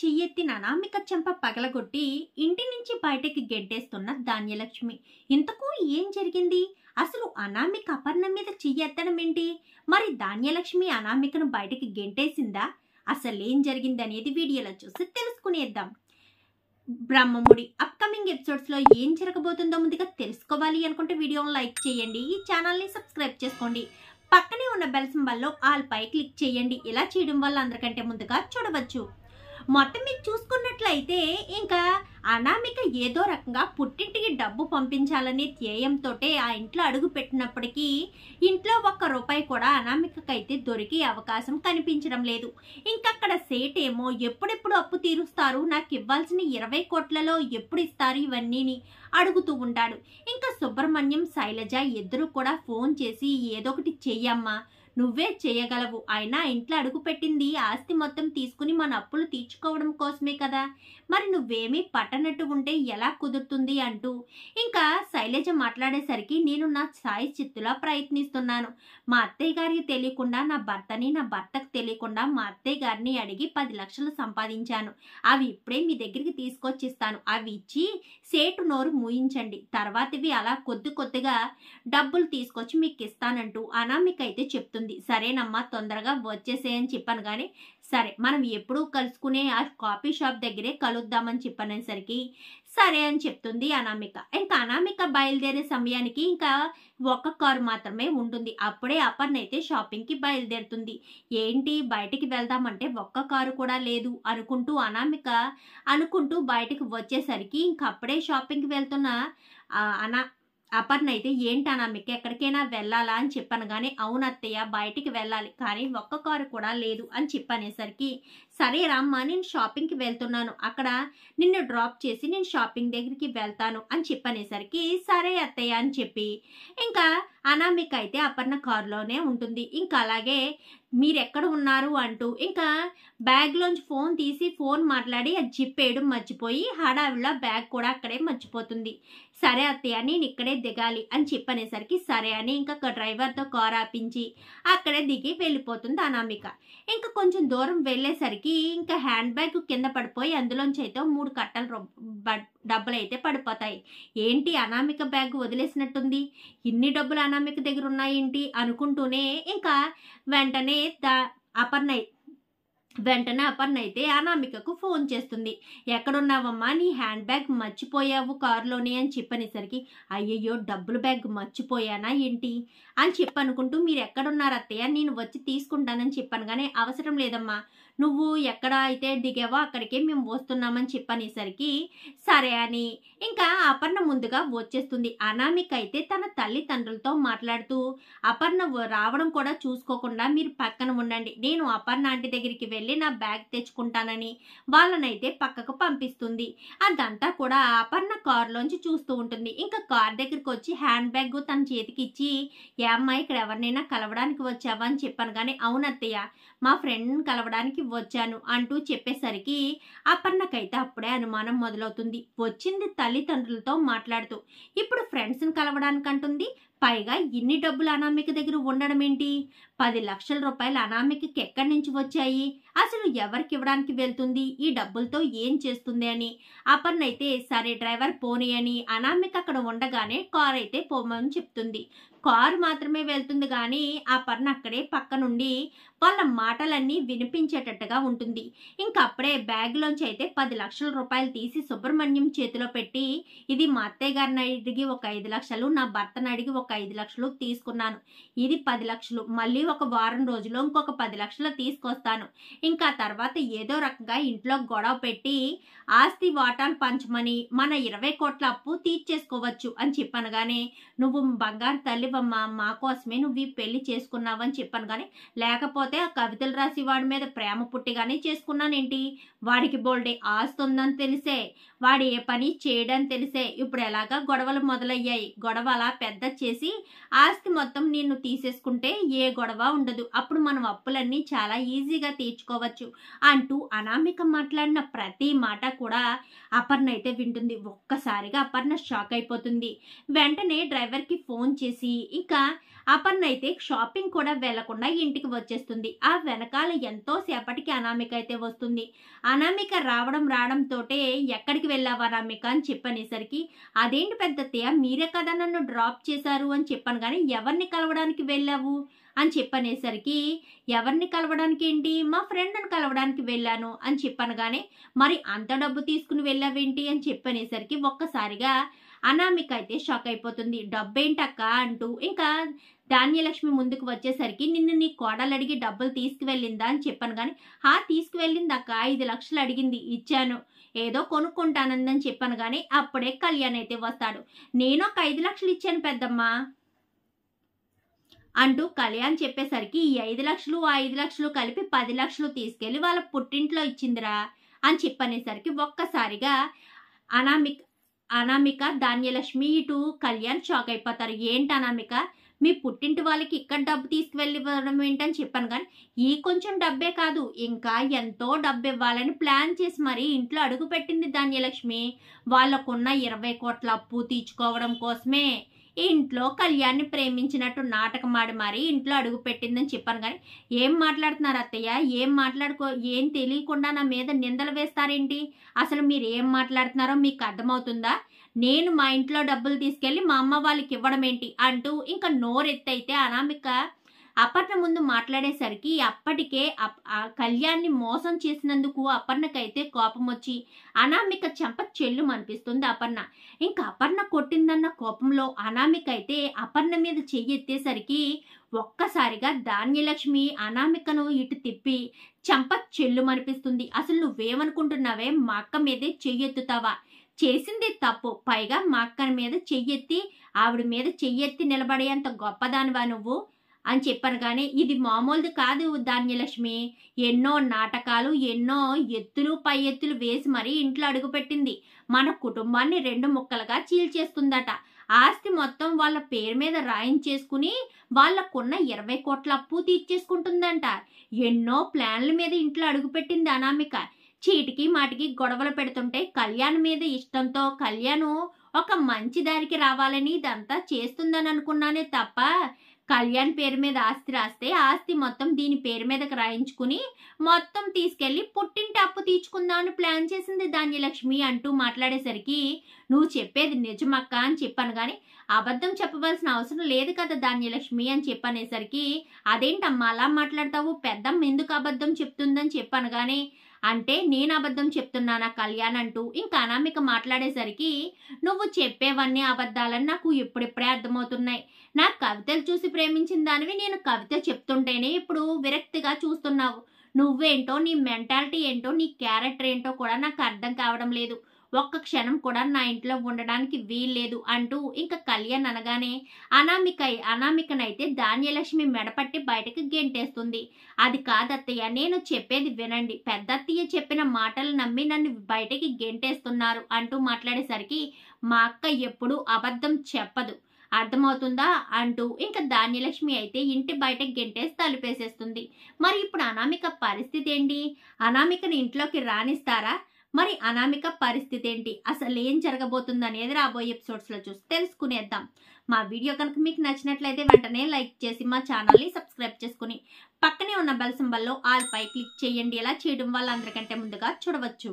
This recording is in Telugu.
చెయ్యెత్తి అనామిక చెంప పగలగొట్టి ఇంటి నుంచి బయటకి గెడ్డేస్తున్న ధాన్యలక్ష్మి ఇంతకు ఏం జరిగింది అసలు అనామిక అపర్ణ మీద చెయ్యెత్తడం ఏంటి మరి ధాన్యలక్ష్మి అనామికను బయటకి గెంటేసిందా అసలేం జరిగింది అనేది వీడియోలో చూసి తెలుసుకునేద్దాం బ్రహ్మముడి అప్కమింగ్ ఎపిసోడ్స్లో ఏం జరగబోతుందో ముందుగా తెలుసుకోవాలి అనుకుంటే వీడియోని లైక్ చేయండి ఈ ఛానల్ని సబ్స్క్రైబ్ చేసుకోండి పక్కనే ఉన్న బెల్ సింబల్లో ఆల్ పై క్లిక్ చేయండి ఇలా చేయడం వల్ల అందరికంటే ముందుగా చూడవచ్చు మొత్తం మీరు చూసుకున్నట్లయితే ఇంకా అనామిక ఏదో రకంగా పుట్టింటికి డబ్బు పంపించాలనే ధ్యేయంతో ఆ ఇంట్లో అడుగు పెట్టినప్పటికీ ఇంట్లో ఒక్క రూపాయి కూడా అనామికకైతే దొరికే అవకాశం కనిపించడం లేదు ఇంకక్కడ సేట్ ఏమో ఎప్పుడెప్పుడు అప్పు తీరుస్తారు నాకు ఇవ్వాల్సిన ఇరవై కోట్లలో ఎప్పుడు ఇస్తారు ఇవన్నీని అడుగుతూ ఉంటాడు ఇంకా సుబ్రహ్మణ్యం శైలజ ఇద్దరు కూడా ఫోన్ చేసి ఏదో ఒకటి చెయ్యమ్మా నువ్వే చేయగలవు అయినా ఇంట్లో అడుగుపెట్టింది ఆస్తి మొత్తం తీసుకుని మన అప్పులు తీర్చుకోవడం కోసమే కదా మరి నువ్వేమీ పట్టనట్టు ఉంటే ఎలా కుదురుతుంది అంటూ ఇంకా శైలజ మాట్లాడేసరికి నేను నా సాయి చిత్తులా ప్రయత్నిస్తున్నాను మా అత్తయ్య గారికి తెలియకుండా నా భర్తని నా భర్తకు తెలియకుండా మా అత్తయ్య గారిని అడిగి పది లక్షలు సంపాదించాను అవి ఇప్పుడే మీ దగ్గరికి తీసుకొచ్చిస్తాను అవి ఇచ్చి సేటు నోరు మూయించండి తర్వాతవి అలా కొద్ది కొద్దిగా డబ్బులు తీసుకొచ్చి మీకు ఇస్తానంటూ అనామికైతే చెప్తుంది చెప్తుంది సరేనమ్మా తొందరగా అని చెప్పాను కానీ సరే మనం ఎప్పుడూ కలుసుకునే ఆ కాఫీ షాప్ దగ్గరే కలుద్దామని చెప్పనేసరికి సరే అని చెప్తుంది అనామిక ఇంకా అనామిక బయలుదేరే సమయానికి ఇంకా ఒక్క కారు మాత్రమే ఉంటుంది అప్పుడే అపర్ణ అయితే షాపింగ్కి బయలుదేరుతుంది ఏంటి బయటికి వెళ్దామంటే ఒక్క కారు కూడా లేదు అనుకుంటూ అనామిక అనుకుంటూ బయటకు వచ్చేసరికి ఇంకప్పుడే షాపింగ్కి వెళ్తున్న అనా అపర్ణ అయితే ఏంటనా మీకు ఎక్కడికైనా వెళ్ళాలా అని చెప్పాను కానీ అవునత్తయ్య బయటికి వెళ్ళాలి కానీ ఒక్క కారు కూడా లేదు అని చెప్పనేసరికి సరే రామ్మా నేను షాపింగ్కి వెళ్తున్నాను అక్కడ నిన్ను డ్రాప్ చేసి నేను షాపింగ్ దగ్గరికి వెళ్తాను అని చెప్పనేసరికి సరే అత్తయ్య అని చెప్పి ఇంకా అనామిక అయితే అపర్ణ కారులోనే ఉంటుంది ఇంకా అలాగే మీరు ఎక్కడ ఉన్నారు అంటూ ఇంకా బ్యాగ్లోంచి ఫోన్ తీసి ఫోన్ మాట్లాడి అది వేయడం మర్చిపోయి హడావిలో బ్యాగ్ కూడా అక్కడే మర్చిపోతుంది సరే అత్తయ్య నేను ఇక్కడే దిగాలి అని చెప్పనేసరికి సరే అని ఇంకా డ్రైవర్తో కార్ ఆపించి అక్కడే దిగి వెళ్ళిపోతుంది అనామిక ఇంకా కొంచెం దూరం వెళ్ళేసరికి ఈ ఇంకా హ్యాండ్ బ్యాగ్ కింద పడిపోయి అందులోంచి అయితే మూడు కట్టలు డబ్బులు అయితే పడిపోతాయి ఏంటి అనామిక బ్యాగ్ వదిలేసినట్టుంది ఇన్ని డబ్బులు అనామిక దగ్గర ఉన్నాయేంటి అనుకుంటూనే ఇంకా వెంటనే దా అపర్ణ వెంటనే అపర్ణ అయితే అనామికకు ఫోన్ చేస్తుంది ఎక్కడున్నావమ్మా నీ హ్యాండ్ బ్యాగ్ మర్చిపోయావు కారులోనే అని చెప్పనేసరికి అయ్యయ్యో డబ్బుల బ్యాగ్ మర్చిపోయానా ఏంటి అని చెప్పనుకుంటూ మీరు ఎక్కడున్నారు అత్తయ్య నేను వచ్చి తీసుకుంటానని చెప్పాను కానీ అవసరం లేదమ్మా నువ్వు ఎక్కడ అయితే దిగావో అక్కడికి మేము వస్తున్నామని చెప్పనేసరికి సరే అని ఇంకా అపర్ణ ముందుగా వచ్చేస్తుంది అనామిక అయితే తన తల్లిదండ్రులతో మాట్లాడుతూ అపర్ణ రావడం కూడా చూసుకోకుండా మీరు పక్కన ఉండండి నేను అపర్ణ ఆంటీ దగ్గరికి వెళ్ళి నా బ్యాగ్ తెచ్చుకుంటానని వాళ్ళనైతే పక్కకు పంపిస్తుంది అదంతా కూడా అపర్ణ కారులోంచి చూస్తూ ఉంటుంది ఇంకా కార్ దగ్గరికి వచ్చి హ్యాండ్ బ్యాగ్ తన చేతికి ఇచ్చి ఏ అమ్మాయి ఇక్కడ ఎవరినైనా కలవడానికి వచ్చావా అని చెప్పాను కానీ అవునత్తయ్య మా ఫ్రెండ్ని కలవడానికి వచ్చాను అంటూ చెప్పేసరికి అపర్ణకైతే అప్పుడే అనుమానం మొదలవుతుంది వచ్చింది తల్లిదండ్రులతో మాట్లాడుతూ ఇప్పుడు ఫ్రెండ్స్ని కలవడానికి అంటుంది పైగా ఇన్ని డబ్బులు అనామిక దగ్గర ఉండడం ఏంటి పది లక్షల రూపాయలు అనామికకి ఎక్కడి నుంచి వచ్చాయి అసలు ఎవరికి ఇవ్వడానికి వెళ్తుంది ఈ డబ్బులతో ఏం చేస్తుంది అని అపర్ణ అయితే సరే డ్రైవర్ పోనీ అని అనామిక అక్కడ ఉండగానే కార్ అయితే పోమని చెప్తుంది కారు మాత్రమే వెళ్తుంది కానీ ఆ పర్ణ అక్కడే పక్క నుండి వాళ్ళ మాటలన్నీ వినిపించేటట్టుగా ఉంటుంది ఇంకప్పుడే బ్యాగ్లోంచి అయితే పది లక్షల రూపాయలు తీసి సుబ్రహ్మణ్యం చేతిలో పెట్టి ఇది మా అత్తయ్య గారిని అడిగి ఒక ఐదు లక్షలు నా భర్తను అడిగి ఒక ఒక ఐదు లక్షలు తీసుకున్నాను ఇది పది లక్షలు మళ్ళీ ఒక వారం రోజులు ఇంకొక పది లక్షలు తీసుకొస్తాను ఇంకా తర్వాత ఏదో రకంగా ఇంట్లో గొడవ పెట్టి ఆస్తి వాటాలు పంచమని మన ఇరవై కోట్ల అప్పు తీర్చేసుకోవచ్చు అని చెప్పనగానే నువ్వు బంగారు తల్లివమ్మ మా కోసమే నువ్వు ఈ పెళ్లి చేసుకున్నావు అని చెప్పాను కానీ లేకపోతే ఆ కవితలు రాసి వాడి మీద ప్రేమ పుట్టిగానే చేసుకున్నానేంటి వాడికి బోల్డే ఆస్తి ఉందని తెలిసే వాడు ఏ పని చేయడని తెలిసే ఇప్పుడు ఎలాగా గొడవలు మొదలయ్యాయి గొడవ అలా పెద్ద చేసి ఆస్తి మొత్తం నిన్ను తీసేసుకుంటే ఏ గొడవ ఉండదు అప్పుడు మనం అప్పులన్నీ చాలా ఈజీగా తీర్చుకోవచ్చు అంటూ అనామిక మాట్లాడిన ప్రతి మాట కూడా అపర్ణ అయితే వింటుంది ఒక్కసారిగా అపర్ణ షాక్ అయిపోతుంది వెంటనే డ్రైవర్ ఎవరికి ఫోన్ చేసి ఇక అపర్ణ అయితే షాపింగ్ కూడా వెళ్లకుండా ఇంటికి వచ్చేస్తుంది ఆ వెనకాల ఎంతో సేపటికి అనామిక అయితే వస్తుంది అనామిక రావడం రావడంతోటే ఎక్కడికి వెళ్ళావు అనామిక అని చెప్పనేసరికి అదేంటి పెద్దత్తయ్య మీరే కదా నన్ను డ్రాప్ చేశారు అని చెప్పాను కానీ ఎవరిని కలవడానికి వెళ్ళావు అని చెప్పనేసరికి ఎవరిని కలవడానికి ఏంటి మా ఫ్రెండ్ని కలవడానికి వెళ్ళాను అని కానీ మరి అంత డబ్బు తీసుకుని వెళ్ళావేంటి అని చెప్పనేసరికి ఒక్కసారిగా అనామిక అయితే షాక్ అయిపోతుంది డబ్బేంటక్క అంటూ ఇంకా ధాన్యలక్ష్మి ముందుకు వచ్చేసరికి నిన్ను నీ కోడలు అడిగి డబ్బులు తీసుకువెళ్ళిందా అని చెప్పాను కానీ హా తీసుకువెళ్ళిందక్క ఐదు లక్షలు అడిగింది ఇచ్చాను ఏదో కొనుక్కుంటానందని చెప్పాను కానీ అప్పుడే కళ్యాణ్ అయితే వస్తాడు నేను ఒక ఐదు లక్షలు ఇచ్చాను పెద్దమ్మా అంటూ కళ్యాణ్ చెప్పేసరికి ఈ ఐదు లక్షలు ఆ ఐదు లక్షలు కలిపి పది లక్షలు తీసుకెళ్ళి వాళ్ళ పుట్టింట్లో ఇచ్చిందిరా అని చెప్పనేసరికి ఒక్కసారిగా అనామిక్ అనామిక ధాన్యలక్ష్మి ఇటు కళ్యాణ్ షాక్ అయిపోతారు ఏంటి అనామిక మీ పుట్టింటి వాళ్ళకి ఇక్కడ డబ్బు ఇవ్వడం ఏంటని చెప్పాను కానీ ఈ కొంచెం డబ్బే కాదు ఇంకా ఎంతో డబ్బు ఇవ్వాలని ప్లాన్ చేసి మరి ఇంట్లో అడుగుపెట్టింది ధాన్యలక్ష్మి వాళ్ళకున్న ఇరవై కోట్ల అప్పు తీర్చుకోవడం కోసమే ఇంట్లో కళ్యాణ్ని ప్రేమించినట్టు నాటకమాడి మరీ ఇంట్లో అడుగు పెట్టిందని చెప్పాను కానీ ఏం మాట్లాడుతున్నారు అత్తయ్య ఏం మాట్లాడుకో ఏం తెలియకుండా నా మీద నిందలు వేస్తారేంటి అసలు మీరు ఏం మాట్లాడుతున్నారో మీకు అర్థమవుతుందా నేను మా ఇంట్లో డబ్బులు తీసుకెళ్ళి మా అమ్మ వాళ్ళకి ఇవ్వడం ఏంటి అంటూ ఇంకా నోరెత్తైతే అనామిక అపర్ణ ముందు మాట్లాడేసరికి అప్పటికే కళ్యాణ్ని మోసం చేసినందుకు అపర్ణకైతే కోపం వచ్చి అనామిక చెంప చెల్లు అనిపిస్తుంది అపర్ణ ఇంకా అపర్ణ కొట్టిందన్న కోపంలో అనామిక అయితే అపర్ణ మీద చెయ్యెత్తేసరికి ఒక్కసారిగా ధాన్యలక్ష్మి అనామికను ఇటు తిప్పి చెంప అనిపిస్తుంది అసలు నువ్వేమనుకుంటున్నావే మా అక్క మీదే చెయ్యెత్తుతావా చేసింది తప్పు పైగా మా అక్క మీద చెయ్యెత్తి ఆవిడ మీద చెయ్యెత్తి నిలబడేంత గొప్పదానివా నువ్వు అని చెప్పాను కానీ ఇది మామూలుది కాదు ధాన్యలక్ష్మి ఎన్నో నాటకాలు ఎన్నో ఎత్తులు పై ఎత్తులు వేసి మరీ ఇంట్లో అడుగుపెట్టింది మన కుటుంబాన్ని రెండు ముక్కలుగా చీల్చేస్తుందట ఆస్తి మొత్తం వాళ్ళ పేరు మీద రాయించేసుకుని వాళ్ళకున్న ఇరవై కోట్ల అప్పు తీర్చేసుకుంటుందంట ఎన్నో ప్లాన్ల మీద ఇంట్లో అడుగుపెట్టింది అనామిక చీటికి మాటికి గొడవలు పెడుతుంటే కళ్యాణ్ మీద ఇష్టంతో కళ్యాణ్ ఒక మంచి దారికి రావాలని ఇదంతా చేస్తుందని అనుకున్నానే తప్ప కళ్యాణ్ పేరు మీద ఆస్తి రాస్తే ఆస్తి మొత్తం దీని పేరు మీదకి రాయించుకుని మొత్తం తీసుకెళ్లి పుట్టింటి అప్పు తీర్చుకుందామని ప్లాన్ చేసింది ధాన్యలక్ష్మి అంటూ మాట్లాడేసరికి నువ్వు చెప్పేది నిజమక్క అని చెప్పాను కానీ అబద్ధం చెప్పవలసిన అవసరం లేదు కదా ధాన్యలక్ష్మి అని చెప్పనేసరికి అదేంటమ్మా అలా మాట్లాడతావు పెద్దమ్మ ఎందుకు అబద్ధం చెప్తుందని చెప్పాను కానీ అంటే నేను అబద్ధం చెప్తున్నానా కళ్యాణ్ అంటూ ఇంకా అనామిక మాట్లాడేసరికి నువ్వు చెప్పేవన్నీ అబద్ధాలని నాకు ఇప్పుడిప్పుడే అర్థమవుతున్నాయి నా కవితలు చూసి ప్రేమించిన దానివి నేను కవిత చెప్తుంటేనే ఇప్పుడు విరక్తిగా చూస్తున్నావు నువ్వేంటో నీ మెంటాలిటీ ఏంటో నీ క్యారెక్టర్ ఏంటో కూడా నాకు అర్థం కావడం లేదు ఒక్క క్షణం కూడా నా ఇంట్లో ఉండడానికి వీల్లేదు అంటూ ఇంకా కళ్యాణ్ అనగానే అనామిక అనామికనైతే ధాన్యలక్ష్మి మెడపట్టి బయటకు గెంటేస్తుంది అది కాదత్తయ్య నేను చెప్పేది వినండి పెద్దత్తయ్య చెప్పిన మాటలు నమ్మి నన్ను బయటకి గెంటేస్తున్నారు అంటూ మాట్లాడేసరికి మా అక్క ఎప్పుడూ అబద్ధం చెప్పదు అర్థమవుతుందా అంటూ ఇంకా ధాన్యలక్ష్మి అయితే ఇంటి బయట గెంటేసి తలుపేసేస్తుంది మరి ఇప్పుడు అనామిక పరిస్థితి ఏంటి అనామికని ఇంట్లోకి రాణిస్తారా మరి అనామిక పరిస్థితి ఏంటి అసలు ఏం జరగబోతుంది అనేది రాబోయే ఎపిసోడ్స్లో చూసి తెలుసుకునేద్దాం మా వీడియో కనుక మీకు నచ్చినట్లయితే వెంటనే లైక్ చేసి మా ఛానల్ని సబ్స్క్రైబ్ చేసుకుని పక్కనే ఉన్న బెల్సంబల్లో సింబల్లో ఆల్ పై క్లిక్ చేయండి ఎలా చేయడం వల్ల అందరికంటే ముందుగా చూడవచ్చు